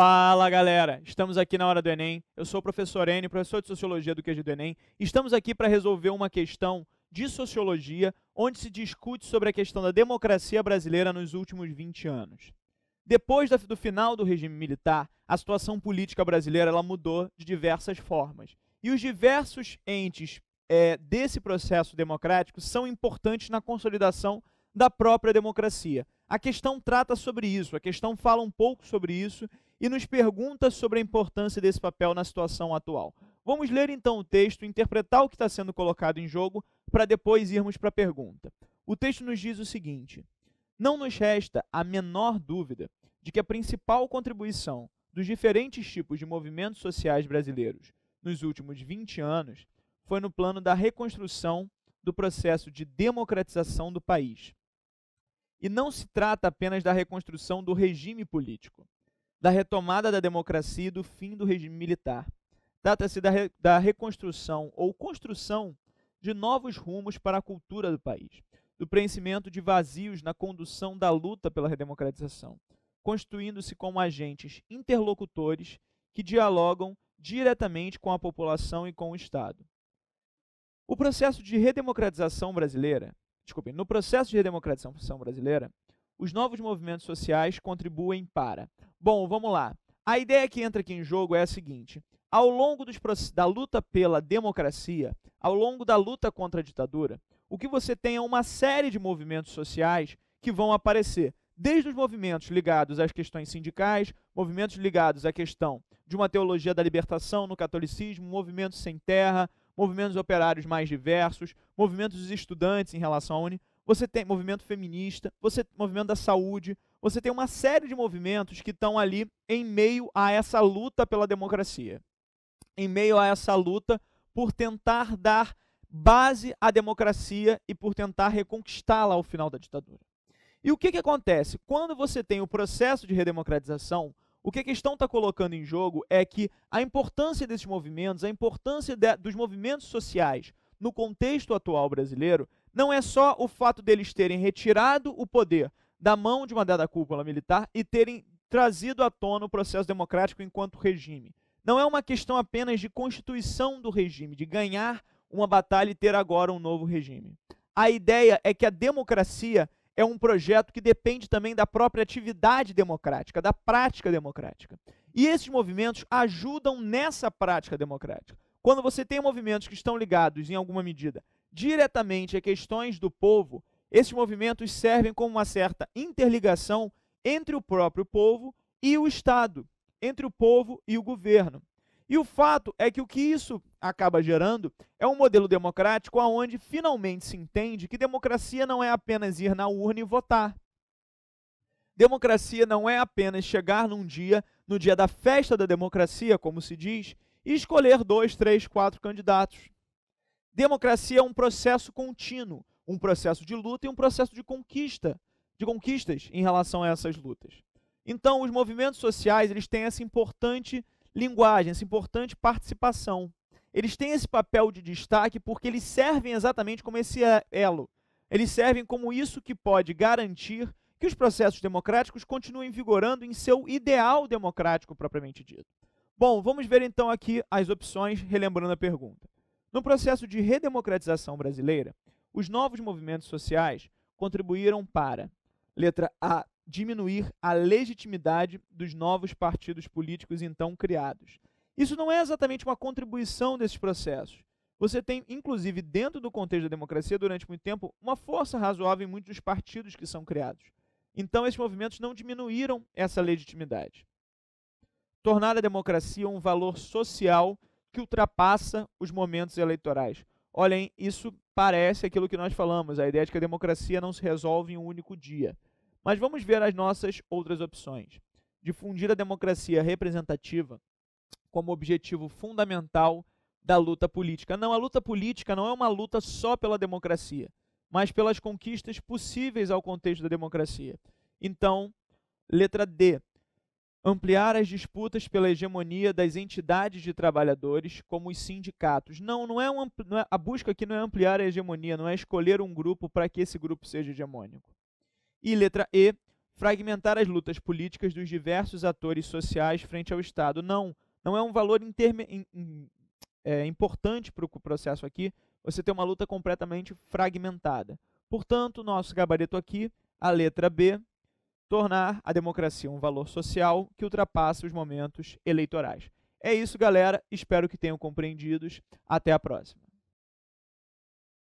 Fala galera, estamos aqui na hora do Enem. Eu sou o professor N, professor de Sociologia do QG do Enem. Estamos aqui para resolver uma questão de sociologia onde se discute sobre a questão da democracia brasileira nos últimos 20 anos. Depois do final do regime militar, a situação política brasileira ela mudou de diversas formas. E os diversos entes é, desse processo democrático são importantes na consolidação da própria democracia. A questão trata sobre isso, a questão fala um pouco sobre isso e nos pergunta sobre a importância desse papel na situação atual. Vamos ler então o texto, interpretar o que está sendo colocado em jogo, para depois irmos para a pergunta. O texto nos diz o seguinte: Não nos resta a menor dúvida de que a principal contribuição dos diferentes tipos de movimentos sociais brasileiros nos últimos 20 anos foi no plano da reconstrução do processo de democratização do país. E não se trata apenas da reconstrução do regime político, da retomada da democracia e do fim do regime militar. Trata-se da, re, da reconstrução ou construção de novos rumos para a cultura do país, do preenchimento de vazios na condução da luta pela redemocratização, constituindo-se como agentes interlocutores que dialogam diretamente com a população e com o Estado. O processo de redemocratização brasileira, no processo de redemocratização brasileira, os novos movimentos sociais contribuem para Bom, vamos lá. A ideia que entra aqui em jogo é a seguinte: ao longo dos, da luta pela democracia, ao longo da luta contra a ditadura, o que você tem é uma série de movimentos sociais que vão aparecer, desde os movimentos ligados às questões sindicais, movimentos ligados à questão de uma teologia da libertação no catolicismo, movimentos sem terra, movimentos operários mais diversos, movimentos dos estudantes em relação à Uni, você tem movimento feminista, você movimento da saúde, você tem uma série de movimentos que estão ali em meio a essa luta pela democracia, em meio a essa luta por tentar dar base à democracia e por tentar reconquistá-la ao final da ditadura. E o que, que acontece? Quando você tem o processo de redemocratização, o que a questão está colocando em jogo é que a importância desses movimentos, a importância de, dos movimentos sociais no contexto atual brasileiro, não é só o fato deles terem retirado o poder da mão de uma dada cúpula militar e terem trazido à tona o processo democrático enquanto regime. Não é uma questão apenas de constituição do regime, de ganhar uma batalha e ter agora um novo regime. A ideia é que a democracia é um projeto que depende também da própria atividade democrática, da prática democrática. E esses movimentos ajudam nessa prática democrática. Quando você tem movimentos que estão ligados, em alguma medida, diretamente a questões do povo, esses movimentos servem como uma certa interligação entre o próprio povo e o Estado, entre o povo e o governo. E o fato é que o que isso acaba gerando é um modelo democrático onde finalmente se entende que democracia não é apenas ir na urna e votar. Democracia não é apenas chegar num dia, no dia da festa da democracia, como se diz, e escolher dois, três, quatro candidatos. Democracia é um processo contínuo, um processo de luta e um processo de conquista, de conquistas em relação a essas lutas. Então, os movimentos sociais, eles têm essa importante linguagem, essa importante participação. Eles têm esse papel de destaque porque eles servem exatamente como esse é, elo. Eles servem como isso que pode garantir que os processos democráticos continuem vigorando em seu ideal democrático propriamente dito. Bom, vamos ver então aqui as opções, relembrando a pergunta. No processo de redemocratização brasileira, os novos movimentos sociais contribuíram para, letra A, diminuir a legitimidade dos novos partidos políticos então criados. Isso não é exatamente uma contribuição desses processos. Você tem, inclusive, dentro do contexto da democracia, durante muito tempo, uma força razoável em muitos dos partidos que são criados. Então, esses movimentos não diminuíram essa legitimidade. Tornar a democracia um valor social que ultrapassa os momentos eleitorais. Olhem, isso parece aquilo que nós falamos, a ideia de que a democracia não se resolve em um único dia. Mas vamos ver as nossas outras opções. Difundir a democracia representativa como objetivo fundamental da luta política. Não, a luta política não é uma luta só pela democracia, mas pelas conquistas possíveis ao contexto da democracia. Então, letra D, ampliar as disputas pela hegemonia das entidades de trabalhadores, como os sindicatos. Não, não é, um, não é a busca aqui não é ampliar a hegemonia, não é escolher um grupo para que esse grupo seja hegemônico. E letra E, fragmentar as lutas políticas dos diversos atores sociais frente ao Estado. Não, não é um valor interme, in, in, é, importante para o processo aqui você ter uma luta completamente fragmentada. Portanto, nosso gabarito aqui, a letra B, tornar a democracia um valor social que ultrapassa os momentos eleitorais. É isso, galera. Espero que tenham compreendido. Até a próxima.